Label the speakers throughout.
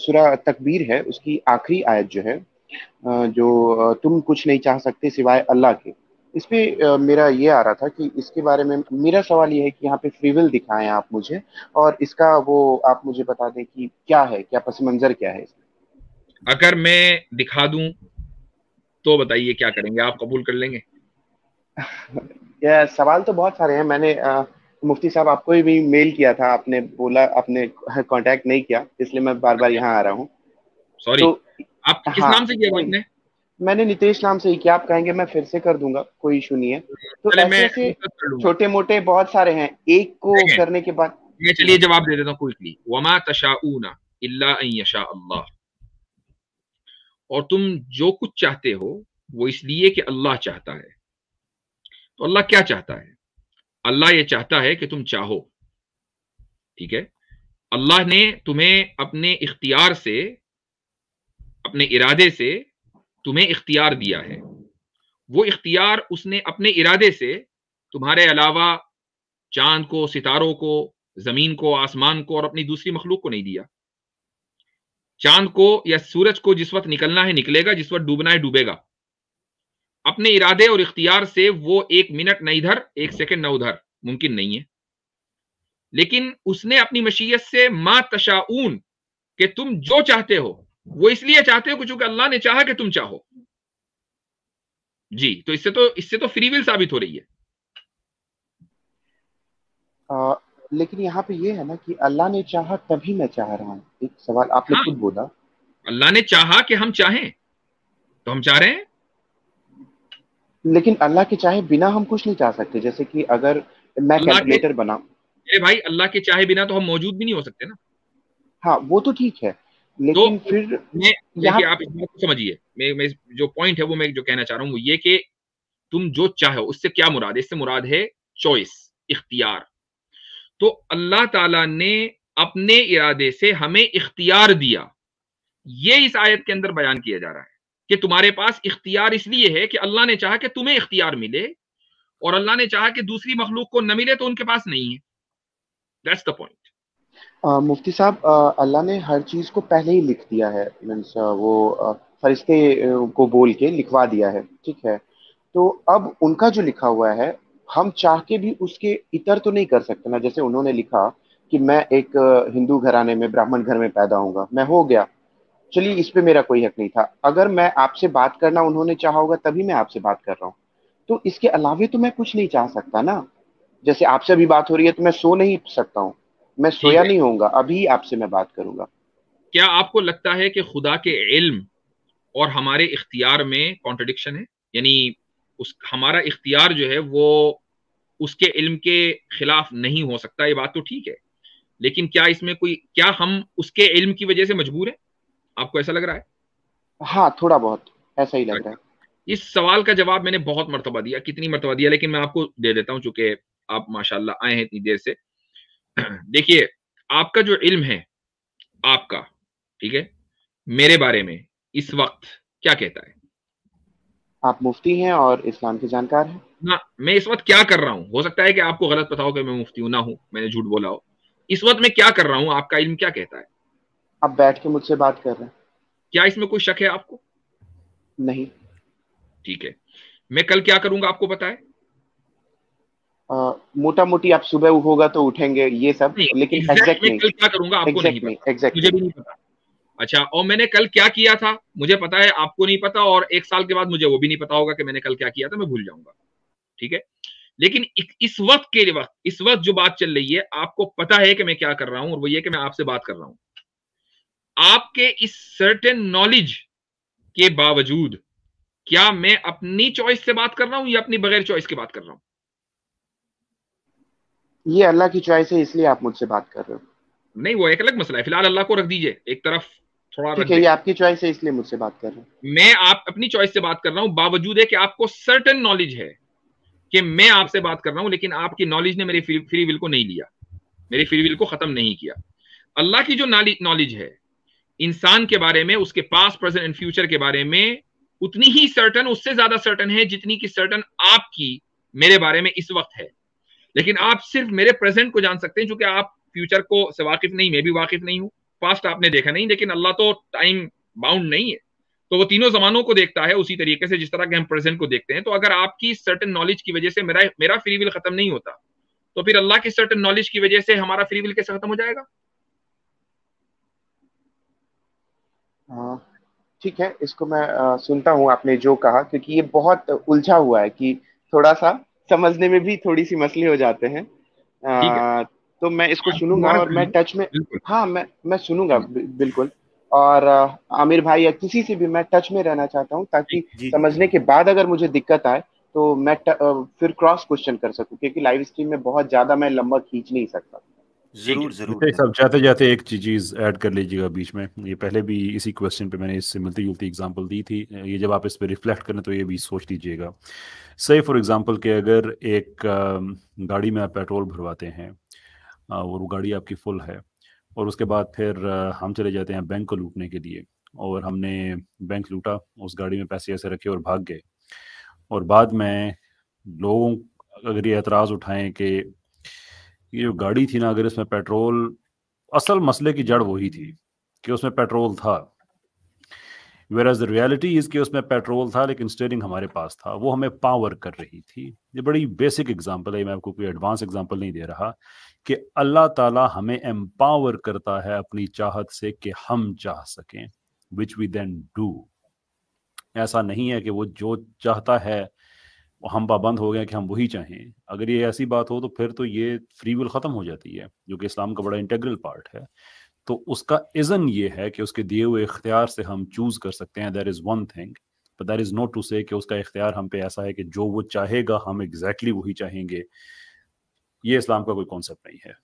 Speaker 1: सुरा तकबीर है उसकी आखिरी आयत जो है जो तुम कुछ नहीं चाह सकते सिवाय अल्लाह के इस पे मेरा ये आ रहा था कि इसके बारे में मेरा सवाल ये है कि यहाँ पे फ्रीविल दिखाएं आप मुझे और इसका वो आप मुझे बता दें कि क्या है क्या पस
Speaker 2: मंजर क्या है इसमें अगर मैं दिखा दूं तो बताइए क्या करेंगे आप कबूल कर लेंगे
Speaker 1: सवाल तो बहुत सारे हैं मैंने आ, मुफ्ती साहब आपको भी मेल किया था आपने बोला आपने कांटेक्ट नहीं किया इसलिए मैं बार बार यहाँ आ रहा हूँ
Speaker 3: सॉरी तो,
Speaker 2: आप किस हाँ, नाम से किया आपने
Speaker 1: मैंने नितेश नाम से ही किया आप कहेंगे मैं फिर से कर दूंगा कोई इशू नहीं है तो ऐसे छोटे मोटे बहुत सारे हैं एक को करने के बाद मैं चलिए जवाब दे
Speaker 2: देता हूँ क्विकली वमा इल्ला यशा अल्लाह और तुम जो कुछ चाहते हो वो इसलिए कि अल्लाह चाहता है तो अल्लाह क्या चाहता है अल्लाह ये चाहता है कि तुम चाहो ठीक है अल्लाह ने तुम्हें अपने इख्तियार से अपने इरादे से तुम्हें इख्तियार दिया है वो इख्तियार उसने अपने इरादे से तुम्हारे अलावा चांद को सितारों को जमीन को आसमान को और अपनी दूसरी मखलूक को नहीं दिया चांद को या सूरज को जिस वक्त निकलना है निकलेगा जिस वक्त डूबना है डूबेगा अपने इरादे और इख्तियार से वो एक मिनट न इधर एक सेकेंड न उधर मुमकिन नहीं है लेकिन उसने अपनी मशीयत से मा तशाऊन के तुम जो चाहते हो वो इसलिए चाहते हो क्योंकि अल्लाह ने चाहा कि तुम चाहो जी तो इससे तो इससे तो फ्री विल साबित हो रही है
Speaker 1: आ, लेकिन यहाँ पे ये है ना कि अल्लाह ने चाहा तभी मैं चाह रहा हूँ एक सवाल आपने हाँ, बोला
Speaker 2: अल्लाह ने चाहा कि हम चाहें तो हम चाह रहे हैं
Speaker 1: लेकिन अल्लाह के चाहे बिना हम कुछ नहीं चाह सकते जैसे कि अगर मैं कैलकुलेटर बना
Speaker 2: अरे भाई अल्लाह के चाहे बिना तो हम मौजूद भी नहीं हो सकते ना
Speaker 1: हाँ वो तो ठीक है
Speaker 2: लेकिन तो फिर मैं यहां... आप इस बात को समझिए मैं मैं जो पॉइंट है वो मैं जो कहना चाह रहा हूँ वो ये कि तुम जो चाहो उससे क्या मुराद है इससे मुराद है चॉइस इख्तियार तो अल्लाह ताला ने अपने इरादे से हमें इख्तियार दिया ये इस आयत के अंदर बयान किया जा रहा है कि तुम्हारे पास इख्तियार इसलिए है कि अल्लाह ने चाहा कि तुम्हें इख्तियार मिले और अल्लाह ने चाहा कि दूसरी मखलूक को न मिले तो उनके पास नहीं है दैट्स द पॉइंट
Speaker 1: मुफ्ती साहब अल्लाह ने हर चीज को पहले ही लिख दिया है मीन्स वो फरिश्ते को बोल के लिखवा दिया है ठीक है तो अब उनका जो लिखा हुआ है हम चाह के भी उसके इतर तो नहीं कर सकते ना जैसे उन्होंने लिखा कि मैं एक हिंदू घराने में ब्राह्मण घर में पैदा होऊंगा मैं हो गया चलिए इस पे मेरा कोई हक नहीं था अगर मैं आपसे बात करना उन्होंने चाहा होगा तभी मैं आपसे बात कर रहा हूँ तो इसके अलावे तो मैं कुछ नहीं चाह सकता ना जैसे आपसे अभी बात हो रही है तो मैं सो नहीं सकता हूँ मैं सोया नहीं होऊंगा अभी आपसे मैं बात करूंगा
Speaker 2: क्या आपको लगता है कि खुदा के इल्म और हमारे इख्तियार में कॉन्ट्रडिक्शन है यानी उस हमारा इख्तियार जो है वो उसके इल्म के खिलाफ नहीं हो सकता ये बात तो ठीक है लेकिन क्या इसमें कोई क्या हम उसके इल्म की वजह से मजबूर है आपको ऐसा लग रहा है
Speaker 1: हाँ थोड़ा बहुत ऐसा ही लग रहा है अच्छा।
Speaker 2: इस सवाल का जवाब मैंने बहुत मरतबा दिया कितनी मरतबा दिया लेकिन मैं आपको दे देता हूँ चूंकि आप माशाला आए हैं इतनी देर से देखिए आपका जो इल्म है आपका ठीक है मेरे बारे में इस वक्त क्या कहता है आप मुफ्ती
Speaker 1: हैं और इस्लाम के जानकार हैं
Speaker 2: ना मैं इस वक्त क्या कर रहा हूँ हो सकता है कि आपको गलत बताओ कि मैं मुफ्ती हूँ ना हूँ मैंने झूठ बोला हो इस वक्त मैं क्या कर रहा हूँ आपका इल्म क्या कहता है
Speaker 1: आप बैठ के मुझसे बात कर रहे हैं
Speaker 2: क्या इसमें कोई शक है आपको नहीं ठीक है मैं कल क्या करूंगा आपको पता है
Speaker 1: मोटा मोटी आप सुबह होगा तो उठेंगे ये सब लेकिन exact कल क्या
Speaker 2: करूंगा आपको exact नहीं
Speaker 1: पता exact मुझे भी नहीं पता
Speaker 2: अच्छा और मैंने कल क्या किया था मुझे पता है आपको नहीं पता और एक साल के बाद मुझे वो भी नहीं पता होगा कि मैंने कल क्या किया था मैं भूल जाऊंगा ठीक है लेकिन इस वक्त के वक्त इस वक्त जो बात चल रही है आपको पता है कि मैं क्या कर रहा हूँ और वो ये कि मैं आपसे बात कर रहा हूँ आपके इस सर्टेन नॉलेज के बावजूद क्या मैं अपनी चॉइस से बात कर रहा हूं या अपनी बगैर चॉइस की बात कर रहा हूं
Speaker 3: ये
Speaker 1: अल्लाह की चॉइस है इसलिए आप मुझसे बात कर रहे हो
Speaker 2: नहीं वो एक अलग मसला है फिलहाल अल्लाह को रख दीजिए एक तरफ थोड़ा ठीक है ये
Speaker 1: आपकी चॉइस है इसलिए मुझसे बात कर रहे हो
Speaker 2: मैं आप अपनी चॉइस से बात कर रहा हूँ बावजूद है कि आपको सर्टन नॉलेज है कि मैं आपसे बात कर रहा हूँ लेकिन आपकी नॉलेज ने मेरे फ्री विल को नहीं लिया मेरे फ्री विल को खत्म नहीं किया अल्लाह की जो नॉलेज है इंसान के बारे में उसके पास प्रेजेंट एंड फ्यूचर के बारे में उतनी ही सर्टन उससे ज्यादा सर्टन है जितनी की सर्टन आपकी मेरे बारे में इस वक्त है लेकिन आप सिर्फ मेरे प्रेजेंट को जान सकते हैं क्योंकि आप फ्यूचर को से वाकिफ नहीं मैं भी वाकिफ नहीं हूँ पास्ट आपने देखा नहीं लेकिन अल्लाह तो टाइम बाउंड नहीं है तो वो तीनों जमानों को देखता है उसी तरीके से जिस तरह के हम प्रेजेंट को देखते हैं तो अगर आपकी सर्टन नॉलेज की वजह से मेरा मेरा फ्री विल खत्म नहीं होता तो फिर अल्लाह की सर्टन नॉलेज की वजह से हमारा फ्री विल कैसे खत्म हो जाएगा
Speaker 1: ठीक है इसको मैं आ, सुनता हूँ आपने जो कहा क्योंकि ये बहुत उलझा हुआ है कि थोड़ा सा समझने में भी थोड़ी सी मसले हो जाते हैं आ, तो मैं इसको हाँ, सुनूंगा और मैं टच में हाँ मैं मैं सुनूंगा बिल्कुल और आमिर भाई या किसी से भी मैं टच में रहना चाहता हूँ ताकि समझने के बाद अगर मुझे दिक्कत आए तो मैं फिर क्रॉस क्वेश्चन कर सकूँ क्योंकि लाइव स्ट्रीम में बहुत ज्यादा मैं लंबा खींच नहीं सकता
Speaker 4: जरूर जरूर सब जाते जाते एक चीज ऐड कर लीजिएगा बीच में ये पहले भी इसी क्वेश्चन पे मैंने इससे मिलती जुलती एग्जांपल दी थी ये जब आप इस पे रिफ्लेक्ट करें तो ये भी सोच लीजिएगा सही फॉर एग्जांपल कि अगर एक गाड़ी में आप पेट्रोल भरवाते हैं और वो गाड़ी आपकी फुल है और उसके बाद फिर हम चले जाते हैं बैंक को लूटने के लिए और हमने बैंक लूटा उस गाड़ी में पैसे ऐसे रखे और भाग गए और बाद में लोगों अगर ये एतराज़ उठाएं कि ये जो गाड़ी थी ना अगर इसमें पेट्रोल असल मसले की जड़ वही थी कि उसमें पेट्रोल था whereas the reality is कि उसमें पेट्रोल था लेकिन स्टेयरिंग हमारे पास था वो हमें पावर कर रही थी ये बड़ी बेसिक एग्जाम्पल है मैं आपको कोई एडवांस एग्जाम्पल नहीं दे रहा कि अल्लाह ताला हमें एम्पावर करता है अपनी चाहत से कि हम चाह सकें विच वी देन डू ऐसा नहीं है कि वो जो चाहता है हम पाबंद हो गए कि हम वही चाहें अगर ये ऐसी बात हो तो फिर तो ये फ्री विल ख़त्म हो जाती है जो कि इस्लाम का बड़ा इंटेग्रल पार्ट है तो उसका इज़न ये है कि उसके दिए हुए इख्तियार से हम चूज़ कर सकते हैं there is one thing but there is not to say कि उसका इख्तियार हम पे ऐसा है कि जो वो चाहेगा हम एग्जैक्टली exactly वही चाहेंगे ये इस्लाम का कोई कॉन्सेप्ट नहीं है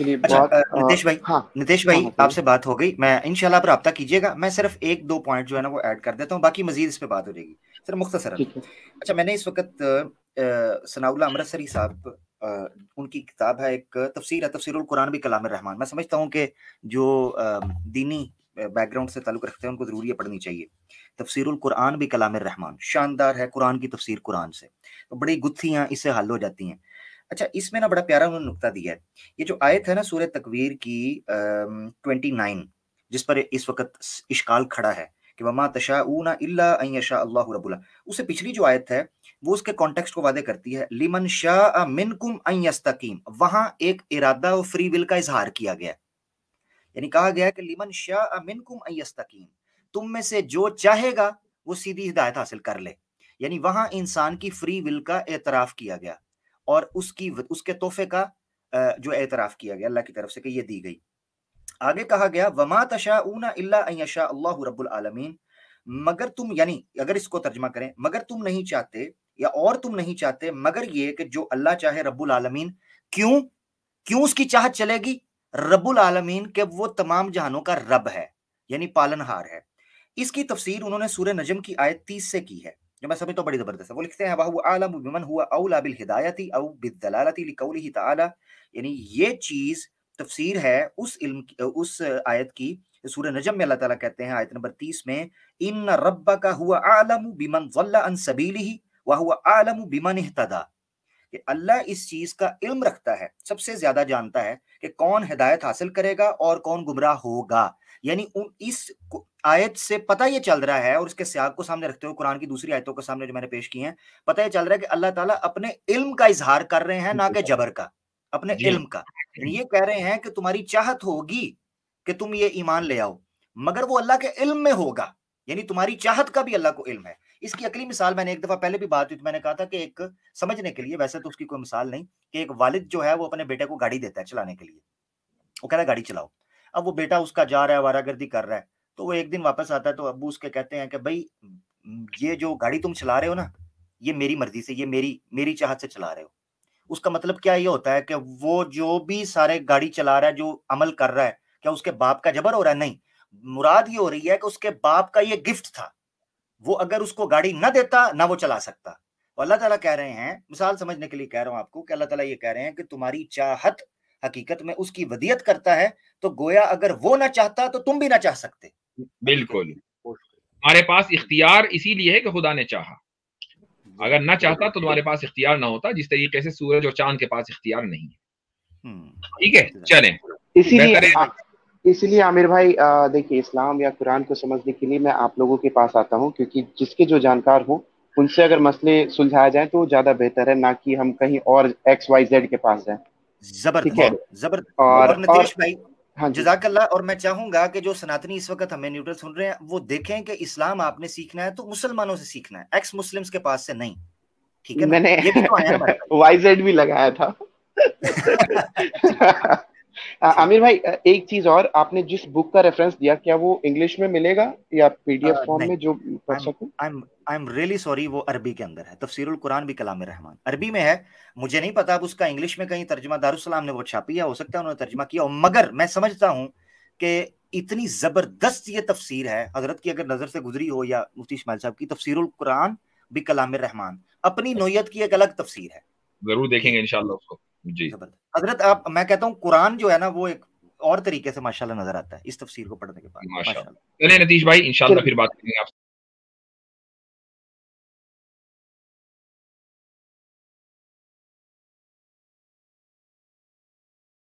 Speaker 3: चलिए अच्छा, हाँ। नितेश भाई हाँ, नितेश भाई हाँ, हाँ आपसे बात हो गई मैं इनशाला आप रब्ता कीजिएगा मैं सिर्फ एक दो पॉइंट जो है ना वो ऐड कर देता हूँ बाकी मजीद इस पर बात हो जाएगी सर मुख्तसर अच्छा मैंने इस वक्त सनाउल्ला अमृतसरी साहब उनकी किताब है एक तफसीर है तफसर कुरान भी कलाम रहमान मैं समझता हूँ कि जो दीनी बैकग्राउंड से ताल्लुक रखते हैं उनको ज़रूरी है पढ़नी चाहिए तफसर कुरान भी कलाम रहमान शानदार है कुरान की तफसीर कुरान से तो बड़ी गुत्थियाँ इससे हल हो जाती हैं अच्छा इसमें ना बड़ा प्यारा उन्होंने नुकता दिया है ये जो आयत है ना सूर्य तकवीर की ट्वेंटी नाइन जिस पर इस वक्त इश्काल खड़ा है कि वमा तशा ऊ ऊना अयशा अल्लाह रबुल्ला उससे पिछली जो आयत है वो उसके कॉन्टेक्स्ट को वादे करती है लिमन शाह मिनकुम अस्तकीम वहां एक इरादा और फ्री विल का इजहार किया गया यानी कहा गया कि लिमन शाह मिनकुम अस्तकीम तुम में से जो चाहेगा वो सीधी हिदायत हासिल कर ले यानी वहां इंसान की फ्री विल का एतराफ किया गया और उसकी उसके तोहफे का जो एतराफ़ किया गया अल्लाह की तरफ से कि ये दी गई आगे कहा गया वमा तशा ऊना अल्लाशा अल्लाह रबालमीन मगर तुम यानी अगर इसको तर्जमा करें मगर तुम नहीं चाहते या और तुम नहीं चाहते मगर ये कि जो अल्लाह चाहे रबुल आलमीन क्यों क्यों उसकी चाह चलेगी रबुल आलमीन के वो तमाम जहानों का रब है यानी पालनहार है इसकी तफसीर उन्होंने सूर्य नजम की आयत तीस से की है जो मैं समझता तो बड़ी ज़बरदस्त है वो लिखते हैं वह आलम विमन हुआ अवला बिल हिदायती अव बिदलालती लिकौली ताला यानी ये चीज़ तफसीर है उस इल्म उस आयत की सूर्य नजम में अल्लाह ताला कहते हैं आयत नंबर तीस में इन रब्बा का हुआ आलम बिमन वल्ला अन सबीली ही वह हुआ आलम बिमन तदा कि अल्लाह इस चीज का इल्म रखता है सबसे ज्यादा जानता है कि कौन हिदायत हासिल करेगा और कौन गुमराह होगा यानी उन इस आयत से पता ये चल रहा है और इसके सियाग को सामने रखते हुए कुरान की दूसरी आयतों के सामने जो मैंने पेश की है पता ये चल रहा है कि अल्लाह ताला अपने इल्म का इजहार कर रहे हैं ना कि जबर का अपने इल्म का ये कह रहे हैं कि तुम्हारी चाहत होगी कि तुम ये ईमान ले आओ मगर वो अल्लाह के इल्म में होगा यानी तुम्हारी चाहत का भी अल्लाह को इल्म है इसकी अगली मिसाल मैंने एक दफा पहले भी बात हुई तो मैंने कहा था कि एक समझने के लिए वैसे तो उसकी कोई मिसाल नहीं कि एक वालिद जो है वो अपने बेटे को गाड़ी देता है चलाने के लिए वो कह रहा है गाड़ी चलाओ अब वो बेटा उसका जा रहा है वारागर्दी कर रहा है तो वो एक दिन वापस आता है तो अबू उसके कहते हैं कि भाई ये जो गाड़ी तुम चला रहे हो ना ये मेरी मर्जी से ये मेरी मेरी चाहत से चला रहे हो उसका मतलब क्या ये होता है कि वो जो भी सारे गाड़ी चला रहा है जो अमल कर रहा है क्या उसके बाप का जबर हो रहा है नहीं मुराद ये हो रही है कि उसके बाप का ये गिफ्ट था वो अगर उसको गाड़ी ना देता ना वो चला सकता और अल्लाह ताला कह रहे हैं मिसाल समझने के लिए कह रहा हूं आपको कि अल्लाह ताला ये कह रहे हैं कि तुम्हारी चाहत हकीकत में उसकी वदियत करता है तो गोया अगर वो ना चाहता तो तुम भी ना चाह सकते
Speaker 2: बिल्कुल हमारे पास इख्तियार इसीलिए है कि खुदा ने चाहा अगर ना चाहता तो तुम्हारे पास इख्तियार ना होता जिस तरीके से सूरज और चांद के पास इख्तियार नहीं है हम्म। ठीक है चले इसीलिए
Speaker 1: इसलिए आमिर भाई देखिए इस्लाम या कुरान को समझने के लिए मैं आप लोगों के पास आता हूँ क्योंकि जिसके जो जानकार हो उनसे अगर मसले सुलझाए जाए तो ज्यादा बेहतर है ना कि हम कहीं और एक्स वाई जेड के पास
Speaker 3: जाए जबर और, और हाँ जजाकल्ला और मैं चाहूंगा कि जो सनातनी इस वक्त हमें न्यूट्रल सुन रहे हैं वो देखें कि इस्लाम आपने सीखना है तो मुसलमानों से सीखना है एक्स मुस्लिम्स के पास से नहीं
Speaker 1: ठीक है मैंने वाई तो जेड भी लगाया था आमिर भाई एक चीज और आपने जिस बुक का रेफरेंस
Speaker 3: दिया क्या वो इंग्लिश में मिलेगा या पीडीएफ फॉर्म में जो पढ़ सकूं I am I am really sorry वो अरबी के अंदर है तफसीरुल कुरान भी कलाम रहमान अरबी में है मुझे नहीं पता अब उसका इंग्लिश में कहीं तर्जमा दारुसलाम ने वो छापी या हो सकता है उन्होंने तर्जमा किया मगर मैं समझता हूँ कि इतनी जबरदस्त ये तफसीर है हजरत की अगर नजर से गुजरी हो या मुफ्ती इस्माइल साहब की तफसीरुल कुरान भी कलाम रहमान अपनी नोयत की एक अलग तफसीर है जरूर देखेंगे इंशाल्लाह उसको जी हजरत आप मैं कहता हूँ कुरान जो है ना वो एक और तरीके से माशाल्लाह नजर आता है इस तफसीर को पढ़ने के बाद चलिए नतीश भाई इंशाल्लाह फिर बात करेंगे आप